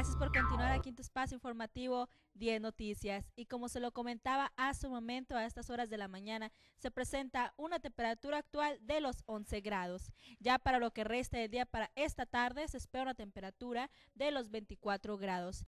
Gracias por continuar aquí en tu espacio informativo 10 Noticias. Y como se lo comentaba hace un momento, a estas horas de la mañana se presenta una temperatura actual de los 11 grados. Ya para lo que resta del día para esta tarde se espera una temperatura de los 24 grados.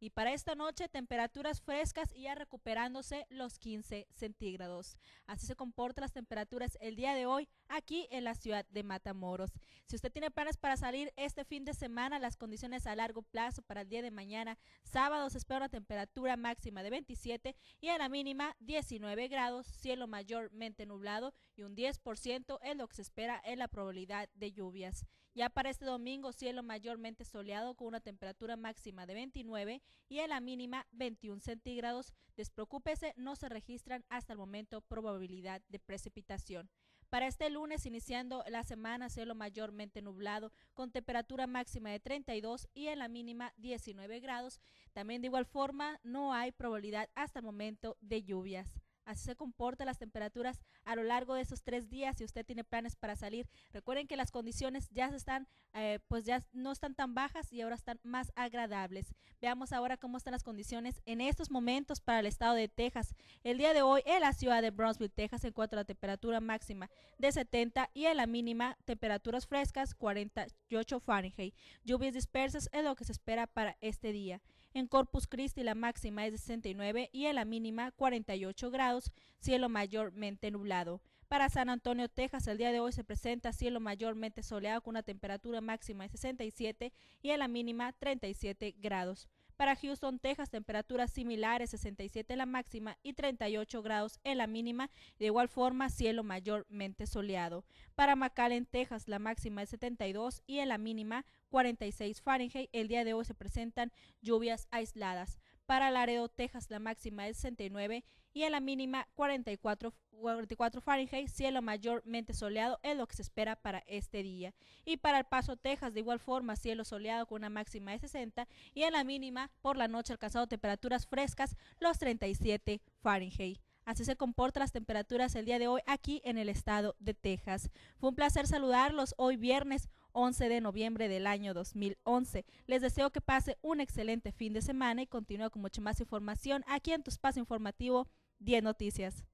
Y para esta noche, temperaturas frescas y ya recuperándose los 15 centígrados. Así se comportan las temperaturas el día de hoy aquí en la ciudad de Matamoros. Si usted tiene planes para salir este fin de semana, las condiciones a largo plazo para el día de mañana, sábado, se espera una temperatura máxima de 27 y a la mínima 19 grados, cielo mayormente nublado y un 10% es lo que se espera en la probabilidad de lluvias. Ya para este domingo, cielo mayormente soleado con una temperatura máxima de 29 y en la mínima 21 centígrados. Despreocúpese, no se registran hasta el momento probabilidad de precipitación. Para este lunes, iniciando la semana, cielo mayormente nublado, con temperatura máxima de 32 y en la mínima 19 grados. También de igual forma, no hay probabilidad hasta el momento de lluvias. Así se comporta las temperaturas a lo largo de esos tres días si usted tiene planes para salir. Recuerden que las condiciones ya están, eh, pues ya no están tan bajas y ahora están más agradables. Veamos ahora cómo están las condiciones en estos momentos para el estado de Texas. El día de hoy en la ciudad de Brownsville, Texas, se encuentra la temperatura máxima de 70 y en la mínima temperaturas frescas 48 Fahrenheit. Lluvias dispersas es lo que se espera para este día. En Corpus Christi la máxima es 69 y en la mínima 48 grados, cielo mayormente nublado. Para San Antonio, Texas, el día de hoy se presenta cielo mayormente soleado con una temperatura máxima de 67 y en la mínima 37 grados. Para Houston, Texas, temperaturas similares, 67 la máxima y 38 grados en la mínima. De igual forma, cielo mayormente soleado. Para McAllen, Texas, la máxima es 72 y en la mínima 46 Fahrenheit. El día de hoy se presentan lluvias aisladas. Para Laredo, Texas, la máxima es 69 y en la mínima 44, 44 Fahrenheit, cielo mayormente soleado es lo que se espera para este día. Y para El Paso, Texas, de igual forma, cielo soleado con una máxima de 60 y en la mínima por la noche alcanzado temperaturas frescas los 37 Fahrenheit. Así se comportan las temperaturas el día de hoy aquí en el estado de Texas. Fue un placer saludarlos hoy viernes 11 de noviembre del año 2011. Les deseo que pase un excelente fin de semana y continúe con mucha más información aquí en tu espacio informativo 10 Noticias.